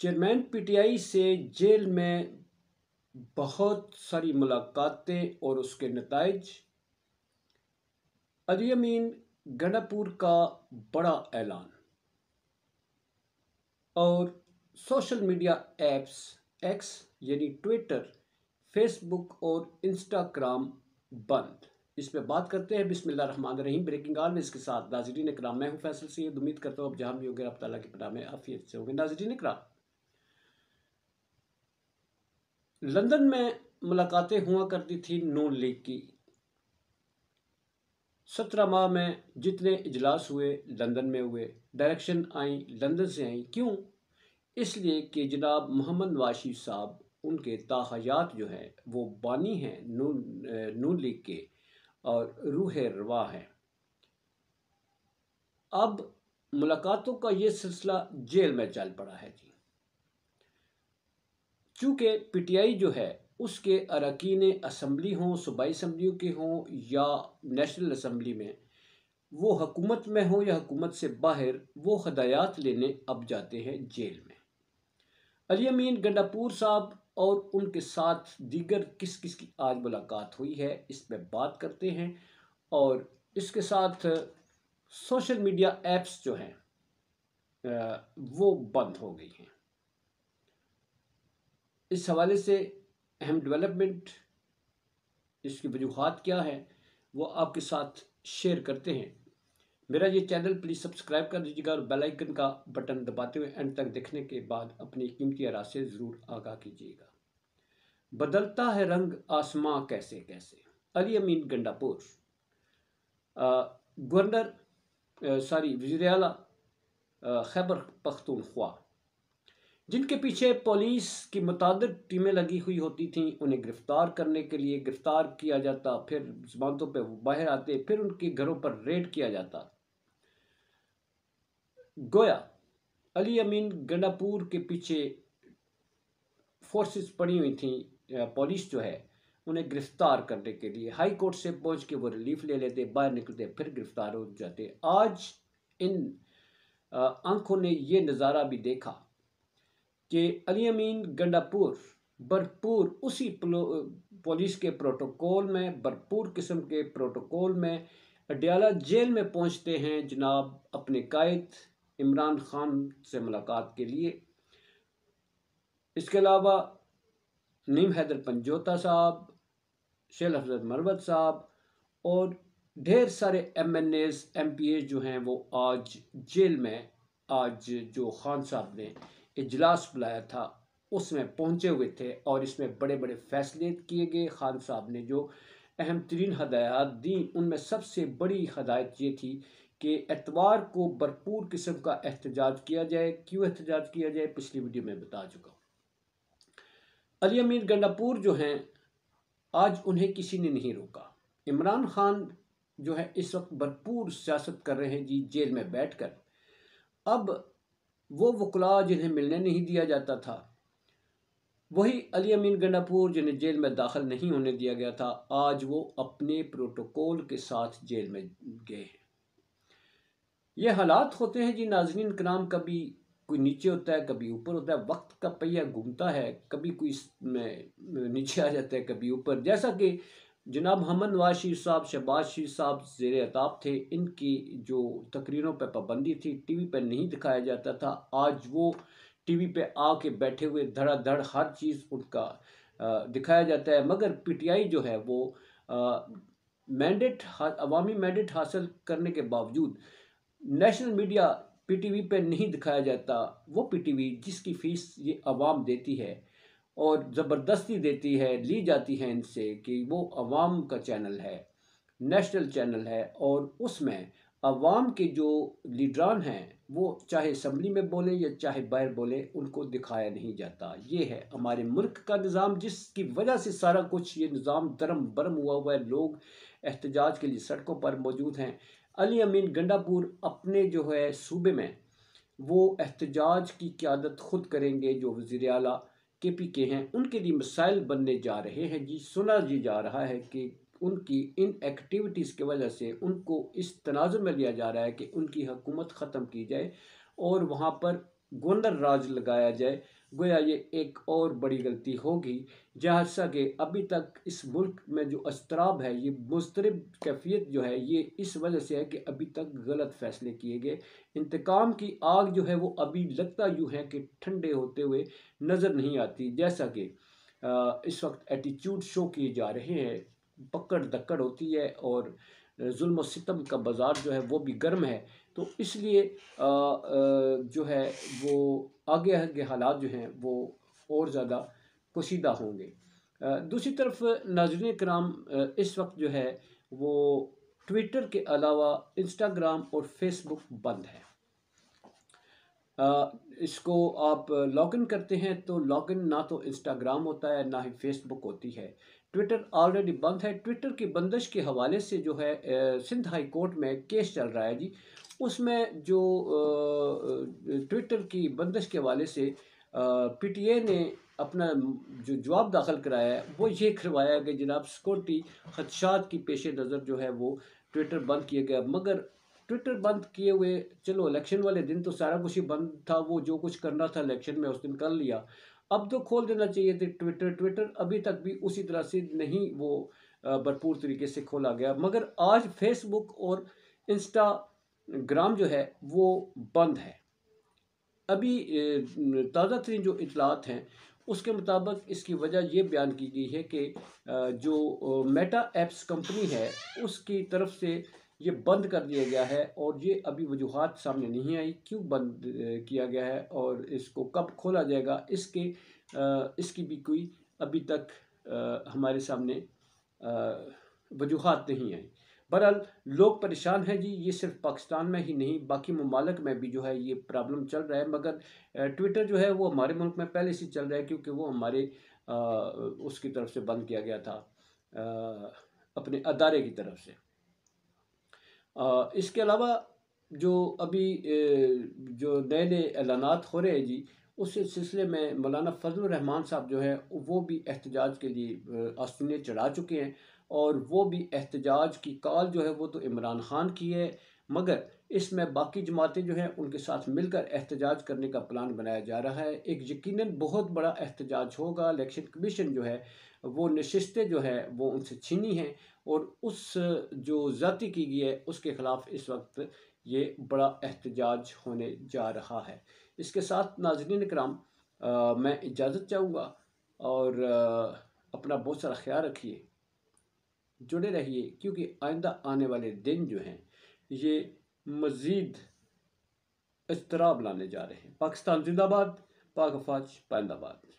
chairman PTI से jail में बहुत सारी मुलाकातें और उसके नतज अलियमीन गणापुर का बड़ा ऐलान और सोशल मीडिया ऐप्स एक्स यानी ट्विटर फेसबुक और इंस्टाग्राम बंद इस पर बात करते हैं बिस्मिल्लाह रहमान रहीम ब्रेकिंग आल में इसके साथ नाजरीन कराम मैं हूँ फैसल से उम्मीद करता हूँ अब जहाँ भी होंगे आप तला की पना में आफियत से होंगे नाजरीन कराम लंदन में मुलाकातें हुआ करती थी नून लीग की सत्रह माह में जितने इजलास हुए लंदन में हुए डायरेक्शन आई लंदन से आई क्यों इसलिए कि जनाब मोहम्मद वाशी साहब उनके ताहयात जो हैं वो बानी हैं नून नून लीग के और रूह रवा हैं अब मुलाकातों का ये सिलसिला जेल में चल पड़ा है जी चूँकि पीटीआई जो है उसके अरकान असम्बली हों सूबाई असम्बलियों के हों या नेशनल असम्बली में वो हकूमत में हों या हकूमत से बाहर वो हदायत लेने अब जाते हैं जेल में अली अमीन गंडापुर साहब और उनके साथ दीगर किस किस की आज मुलाकात हुई है इस पर बात करते हैं और इसके साथ सोशल मीडिया एप्स जो हैं वो बंद हो गई हैं इस हवाले से अहम डेवलपमेंट इसकी वजूहत क्या है वो आपके साथ शेयर करते हैं मेरा ये चैनल प्लीज़ सब्सक्राइब कर दीजिएगा और बेल आइकन का बटन दबाते हुए एंड तक देखने के बाद अपनी कीमती आरा से ज़रूर आगाह कीजिएगा बदलता है रंग आसमां कैसे कैसे अली अमीन गंडापुर गवर्नर सॉरी वजीर अला खैबर पख्तूनख्वा जिनके पीछे पुलिस की मुतद टीमें लगी हुई होती थीं उन्हें गिरफ़्तार करने के लिए गिरफ़्तार किया जाता फिर जमानतों पर बाहर आते फिर उनके घरों पर रेड किया जाता गोया अली अमीन गंडापुर के पीछे फोर्सेस पड़ी हुई थीं पुलिस जो है उन्हें गिरफ़्तार करने के लिए हाई कोर्ट से पहुंच के वो रिलीफ ले लेते बाहर निकलते फिर गिरफ़्तार हो जाते आज इन आंखों ने ये नज़ारा भी देखा कि अली अमीन गंडापुर भरपूर उसी पुलिस के प्रोटोकॉल में भरपूर किस्म के प्रोटोकॉल में अडियाला जेल में पहुंचते हैं जनाब अपने कायद इमरान खान से मुलाकात के लिए इसके अलावा नीम हैदर पंजोता साहब शेल हजरत मरवत साहब और ढेर सारे M N S M P एज जो हैं वो आज जेल में आज जो खान साहब ने इजलास बुलाया था उसमें पहुंचे हुए थे और इसमें बड़े बड़े फैसले किए गए खान साहब ने जो अहम तरीन हदायत दी उनमें सबसे बड़ी हदायत ये थी कि एतवार को भरपूर किस्म का एहतजाज किया जाए क्यों एहतजाज किया जाए पिछली वीडियो में बता चुका हूँ अली अमीर गंडापुर जो हैं आज उन्हें किसी ने नहीं रोका इमरान खान जो है इस वक्त भरपूर सियासत कर रहे हैं जी जेल में बैठ कर अब वो वकला जिन्हें मिलने नहीं दिया जाता था वही अली अमीन गंडापुर जिन्हें जेल में दाखिल नहीं होने दिया गया था आज वो अपने प्रोटोकॉल के साथ जेल में गए हैं ये हालात होते हैं जी नाजरीन नाम कभी कोई नीचे होता है कभी ऊपर होता है वक्त का पहिया घूमता है कभी कोई नीचे आ जाता है कभी ऊपर जैसा कि जनाब हमन नवाज साहब शहबाज शरीफ साहब जेर अताब थे इनकी जो तकरीरों पर पाबंदी थी टी वी पर नहीं दिखाया जाता था आज वो टी वी पर आके बैठे हुए धड़ाधड़ हर चीज़ उनका दिखाया जाता है मगर पी टी आई जो है वो मैंडेट अवामी मैंडेट हासिल करने के बावजूद national media P T V पर नहीं दिखाया जाता वो पी टी वी जिसकी फ़ीस ये आवाम देती है और ज़बरदस्ती देती है ली जाती है इनसे कि वो अवाम का चैनल है नेशनल चैनल है और उसमें अवाम के जो लीडरान हैं वो चाहे असम्बली में बोले या चाहे बाहर बोले उनको दिखाया नहीं जाता ये है हमारे मुल्क का निज़ाम जिसकी वजह से सारा कुछ ये निज़ाम दरम बरम हुआ हुआ है लोग एहतजाज के लिए सड़कों पर मौजूद हैं अली अमीन गंडापुर अपने जो है सूबे में वो एहतजाज की क्यादत खुद करेंगे जो वज़ी अला के पी के हैं उनके लिए मिसाइल बनने जा रहे हैं जी सुना जी जा रहा है कि उनकी इन एक्टिविटीज़ के वजह से उनको इस तनाज़ में लिया जा रहा है कि उनकी हुकूमत ख़त्म की जाए और वहाँ पर गोंदर राज लगाया जाए गोया ये एक और बड़ी गलती होगी जहाँ कि अभी तक इस मुल्क में जो अस्तराब है ये मुस्तरब कैफियत जो है ये इस वजह से है कि अभी तक गलत फैसले किए गए इंतकाम की आग जो है वो अभी लगता यूँ है कि ठंडे होते हुए नज़र नहीं आती जैसा कि इस वक्त एटीट्यूड शो किए जा रहे हैं पकड़ धक्कड़ होती है और जुल्म सितम का बाज़ार जो है वो भी गर्म है तो इसलिए जो है वो आगे आगे हालात जो हैं वो और ज़्यादा पोशीदा होंगे दूसरी तरफ नाजरन कराम इस वक्त जो है वो ट्विटर के अलावा इंस्टाग्राम और फेसबुक बंद है इसको आप लॉगिन करते हैं तो लॉगिन ना तो इंस्टाग्राम होता है ना ही फेसबुक होती है ट्विटर ऑलरेडी बंद है ट्विटर की बंदिश के हवाले से जो है सिंध हाई कोर्ट में केस चल रहा है जी उसमें जो ट्विटर की बंदिश के हवाले से पीटीए ने अपना जो जवाब दाखिल कराया है वो ये करवाया कि जनाब सिक्योरिटी खदशात की पेश नज़र जो है वो ट्विटर बंद किया गया मगर ट्विटर बंद किए हुए चलो इलेक्शन वाले दिन तो सारा कुछ ही बंद था वो जो कुछ करना था इलेक्शन में उस दिन कर लिया अब तो खोल देना चाहिए थे ट्विटर ट्विटर अभी तक भी उसी तरह से नहीं वो भरपूर तरीके से खोला गया मगर आज फेसबुक और इंस्टा ग्राम जो है वो बंद है अभी ताज़ा तरीन जो इतलात हैं उसके मुताबिक इसकी वजह ये बयान की गई है कि जो मेटा एप्स कंपनी है उसकी तरफ से ये बंद कर दिया गया है और ये अभी वजूहत सामने नहीं आई क्यों बंद किया गया है और इसको कब खोला जाएगा इसके इसकी भी कोई अभी तक हमारे सामने वजूहत नहीं आई बहरहाल लोग परेशान हैं जी ये सिर्फ पाकिस्तान में ही नहीं बाकी ममालक में भी जो है ये प्रॉब्लम चल रहा है मगर ट्विटर जो है वो हमारे मुल्क में पहले से चल रहा है क्योंकि वो हमारे आ, उसकी तरफ से बंद किया गया था आ, अपने अदारे की तरफ से आ, इसके अलावा जो अभी जो नए नए ऐलान हो रहे हैं जी उस सिलसिले में मौलाना फजल रहमान साहब जो है वो भी एहतजाज के लिए आस्तीने चढ़ा चुके हैं और वो भी एहतजाज की कॉल जो है वो तो इमरान खान की है मगर इसमें बाकी जमातें जो हैं उनके साथ मिलकर एहतजाज करने का प्लान बनाया जा रहा है एक यकीनन बहुत बड़ा एहतजाज होगा इलेक्शन कमीशन जो है वो नशस्तें जो है वो उनसे छीनी हैं और उस जो ज़ाती की गई है उसके ख़िलाफ़ इस वक्त ये बड़ा एहतजाज होने जा रहा है इसके साथ नाजरीन कराम मैं इजाज़त चाहूँगा और आ, अपना बहुत सारा ख्याल रखिए जुड़े रहिए क्योंकि आइंदा आने वाले दिन जो हैं ये मज़ीद इसतराब लाने जा रहे हैं पाकिस्तान जिंदाबाद पाक अफवाज पाइंदाबाद